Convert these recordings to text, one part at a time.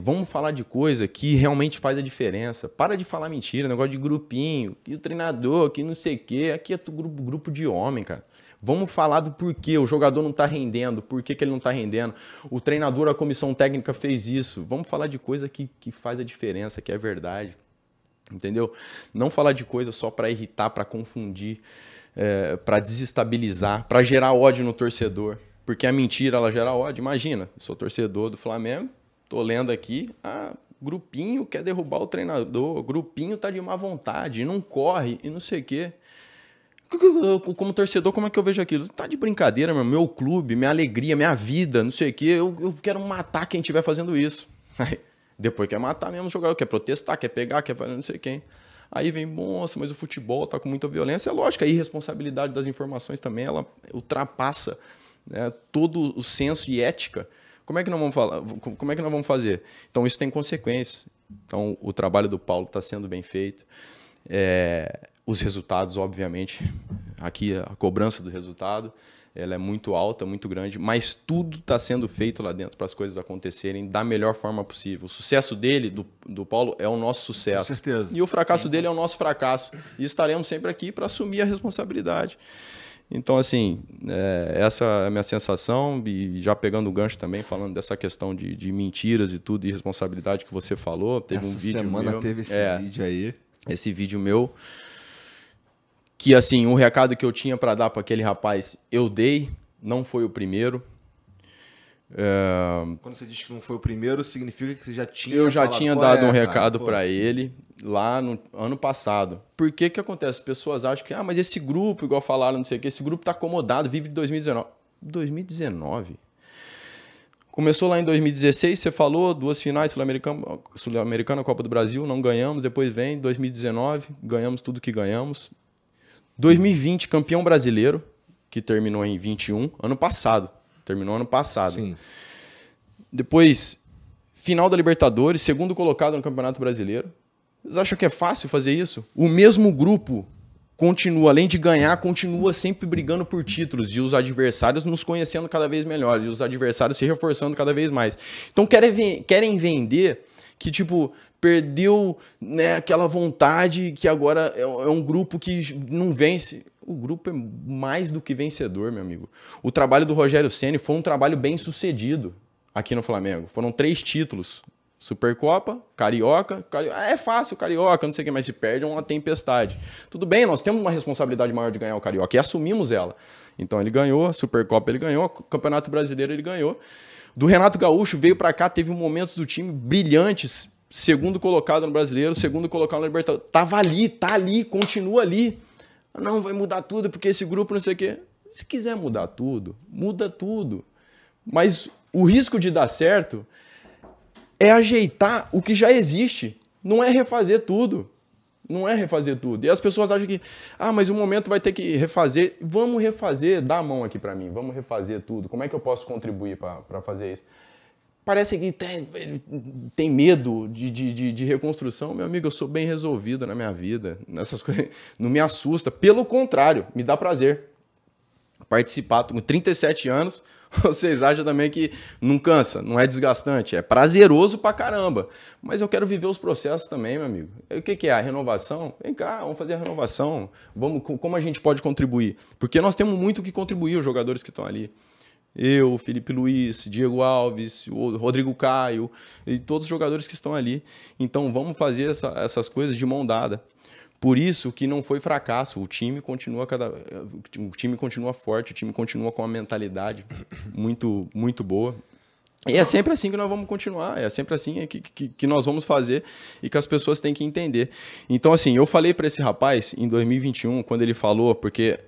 Vamos falar de coisa que realmente faz a diferença. Para de falar mentira, negócio de grupinho, e o treinador, que não sei o quê. Aqui é tu grupo, grupo de homem, cara. Vamos falar do porquê o jogador não está rendendo, por que, que ele não está rendendo. O treinador, a comissão técnica fez isso. Vamos falar de coisa que, que faz a diferença, que é verdade. Entendeu? Não falar de coisa só para irritar, para confundir, é, para desestabilizar, para gerar ódio no torcedor. Porque a mentira, ela gera ódio. Imagina, eu sou torcedor do Flamengo, Tô lendo aqui, ah, grupinho quer derrubar o treinador, grupinho tá de má vontade, não corre e não sei o quê. Como torcedor, como é que eu vejo aquilo? Tá de brincadeira, meu, meu clube, minha alegria, minha vida, não sei o quê. Eu, eu quero matar quem estiver fazendo isso. Aí, depois quer matar mesmo o jogador, quer protestar, quer pegar, quer fazer não sei quem. Aí vem, moça, mas o futebol tá com muita violência. É lógico, a irresponsabilidade das informações também, ela ultrapassa né, todo o senso e ética como é que nós vamos falar? Como é que nós vamos fazer? Então isso tem consequências. Então o trabalho do Paulo está sendo bem feito. É, os resultados, obviamente, aqui a cobrança do resultado, ela é muito alta, muito grande, mas tudo está sendo feito lá dentro para as coisas acontecerem da melhor forma possível. O sucesso dele, do, do Paulo, é o nosso sucesso. Com certeza. E o fracasso dele é o nosso fracasso. E estaremos sempre aqui para assumir a responsabilidade. Então, assim, é, essa é a minha sensação. E já pegando o gancho também, falando dessa questão de, de mentiras e tudo, e responsabilidade que você falou. Teve essa um vídeo. semana meu, teve esse é, vídeo aí. Esse vídeo meu. Que, assim, um recado que eu tinha para dar para aquele rapaz, eu dei, não foi o primeiro. É... Quando você diz que não foi o primeiro, significa que você já tinha. Eu já tinha dado é, um recado tá, para ele lá no ano passado. Por que que acontece? As pessoas acham que, ah, mas esse grupo, igual falaram, não sei o que, esse grupo tá acomodado, vive de 2019. 2019? Começou lá em 2016, você falou, duas finais, Sul-Americana, Sul Copa do Brasil, não ganhamos, depois vem 2019, ganhamos tudo que ganhamos. 2020, campeão brasileiro, que terminou em 21, ano passado. Terminou ano passado. Sim. Depois, final da Libertadores, segundo colocado no Campeonato Brasileiro. Vocês acham que é fácil fazer isso? O mesmo grupo continua, além de ganhar, continua sempre brigando por títulos e os adversários nos conhecendo cada vez melhor e os adversários se reforçando cada vez mais. Então querem, querem vender que, tipo, perdeu né, aquela vontade que agora é, é um grupo que não vence. O grupo é mais do que vencedor, meu amigo. O trabalho do Rogério Ceni foi um trabalho bem sucedido aqui no Flamengo. Foram três títulos Supercopa, Carioca, Carioca. Ah, é fácil, Carioca, não sei o que mais se perde, é uma tempestade. Tudo bem, nós temos uma responsabilidade maior de ganhar o Carioca e assumimos ela. Então ele ganhou, Supercopa ele ganhou, Campeonato Brasileiro ele ganhou. Do Renato Gaúcho veio para cá, teve momentos do time brilhantes, segundo colocado no brasileiro, segundo colocado no Libertadores. Tava ali, tá ali, continua ali. Não, vai mudar tudo porque esse grupo não sei o quê. Se quiser mudar tudo, muda tudo. Mas o risco de dar certo é ajeitar o que já existe. Não é refazer tudo. Não é refazer tudo. E as pessoas acham que, ah, mas o momento vai ter que refazer. Vamos refazer, dá a mão aqui para mim, vamos refazer tudo. Como é que eu posso contribuir para fazer isso? parece que tem, tem medo de, de, de, reconstrução. Meu amigo, eu sou bem resolvido na minha vida. Nessas coisas, não me assusta. Pelo contrário, me dá prazer participar. Estou com 37 anos, vocês acham também que não cansa, não é desgastante, é prazeroso pra caramba. Mas eu quero viver os processos também, meu amigo. O que, que é a renovação? Vem cá, vamos fazer a renovação. Vamos, como a gente pode contribuir? Porque nós temos muito o que contribuir, os jogadores que estão ali eu, Felipe Luiz, Diego Alves, o Rodrigo Caio e todos os jogadores que estão ali. Então vamos fazer essa, essas coisas de mão dada. Por isso que não foi fracasso, o time continua cada o time continua forte, o time continua com uma mentalidade muito muito boa. E é sempre assim que nós vamos continuar, é sempre assim que, que, que nós vamos fazer e que as pessoas têm que entender. Então, assim, eu falei para esse rapaz em 2021, quando ele falou, porque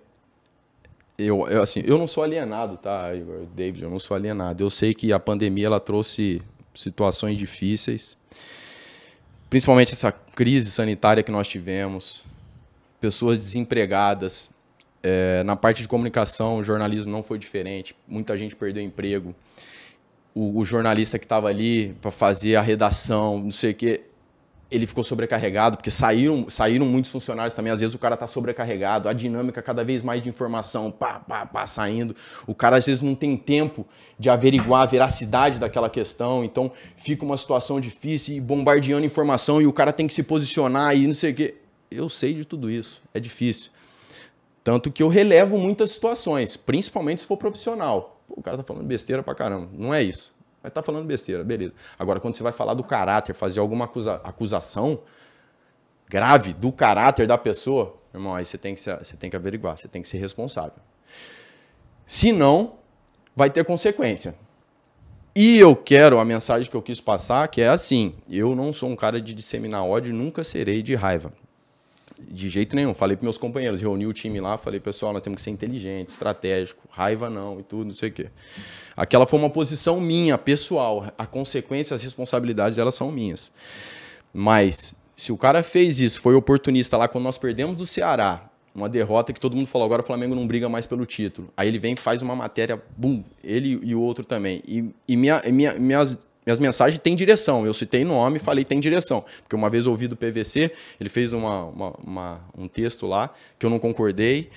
eu, eu, assim, eu não sou alienado, tá, Igor, David, eu não sou alienado. Eu sei que a pandemia ela trouxe situações difíceis, principalmente essa crise sanitária que nós tivemos, pessoas desempregadas. É, na parte de comunicação, o jornalismo não foi diferente. Muita gente perdeu emprego. O, o jornalista que estava ali para fazer a redação, não sei o quê, ele ficou sobrecarregado, porque saíram, saíram muitos funcionários também. Às vezes o cara tá sobrecarregado, a dinâmica cada vez mais de informação, pá, pá, pá, saindo. O cara às vezes não tem tempo de averiguar a veracidade daquela questão, então fica uma situação difícil e bombardeando informação e o cara tem que se posicionar e não sei o quê. Eu sei de tudo isso, é difícil. Tanto que eu relevo muitas situações, principalmente se for profissional. Pô, o cara tá falando besteira pra caramba. Não é isso. Vai estar tá falando besteira, beleza. Agora, quando você vai falar do caráter, fazer alguma acusa acusação grave do caráter da pessoa, irmão, aí você tem, que você tem que averiguar, você tem que ser responsável. Se não, vai ter consequência. E eu quero, a mensagem que eu quis passar, que é assim, eu não sou um cara de disseminar ódio, nunca serei de raiva. De jeito nenhum. Falei para meus companheiros, reuni o time lá, falei, pessoal, nós temos que ser inteligente, estratégico, raiva não e tudo, não sei o quê. Aquela foi uma posição minha, pessoal. A consequência, as responsabilidades, elas são minhas. Mas se o cara fez isso, foi oportunista lá quando nós perdemos do Ceará, uma derrota que todo mundo falou agora o Flamengo não briga mais pelo título. Aí ele vem e faz uma matéria, bum, ele e o outro também. E, e minha, minha, minhas minhas mensagens têm direção. Eu citei nome, falei tem direção. Porque uma vez ouvi do PVC, ele fez uma, uma, uma, um texto lá que eu não concordei,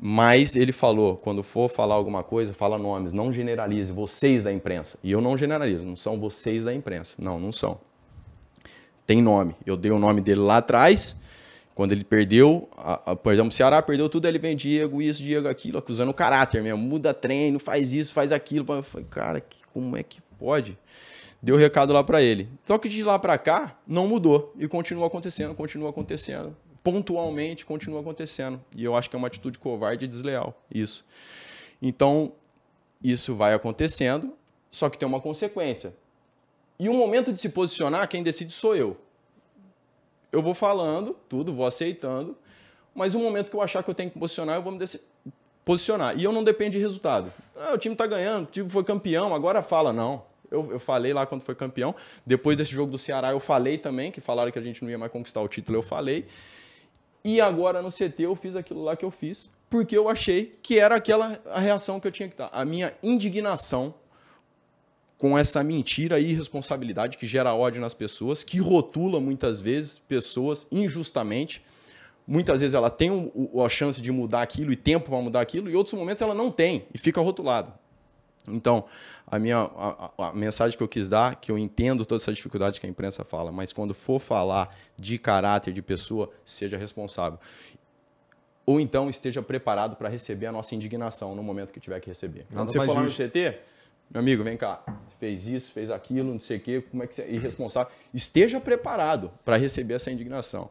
mas ele falou: quando for falar alguma coisa, fala nomes, não generalize, vocês da imprensa. E eu não generalizo, não são vocês da imprensa. Não, não são. Tem nome. Eu dei o nome dele lá atrás. Quando ele perdeu, a, a, por exemplo, o Ceará perdeu tudo, ele vem Diego, isso, Diego, aquilo, acusando o caráter mesmo. Muda treino, faz isso, faz aquilo. Eu falei, cara, que, como é que pode? deu o recado lá para ele. Só que de lá para cá não mudou e continua acontecendo, continua acontecendo. Pontualmente continua acontecendo. E eu acho que é uma atitude covarde e desleal, isso. Então, isso vai acontecendo, só que tem uma consequência. E o momento de se posicionar, quem decide sou eu. Eu vou falando tudo, vou aceitando, mas o momento que eu achar que eu tenho que posicionar, eu vou me posicionar. E eu não dependo de resultado. Ah, o time está ganhando, o time foi campeão, agora fala. Não, eu, eu falei lá quando foi campeão. Depois desse jogo do Ceará, eu falei também, que falaram que a gente não ia mais conquistar o título, eu falei. E agora no CT eu fiz aquilo lá que eu fiz, porque eu achei que era aquela a reação que eu tinha que dar. A minha indignação com essa mentira e irresponsabilidade que gera ódio nas pessoas, que rotula muitas vezes pessoas injustamente. Muitas vezes ela tem a chance de mudar aquilo e tempo para mudar aquilo, e outros momentos ela não tem e fica rotulada. Então, a minha a, a, mensagem que eu quis dar, que eu entendo toda essa dificuldade que a imprensa fala, mas quando for falar de caráter de pessoa, seja responsável. Ou então esteja preparado para receber a nossa indignação no momento que tiver que receber. Quando você falar justo. no CT, meu amigo, vem cá, fez isso, fez aquilo, não sei o quê, como é que você é irresponsável. Esteja preparado para receber essa indignação.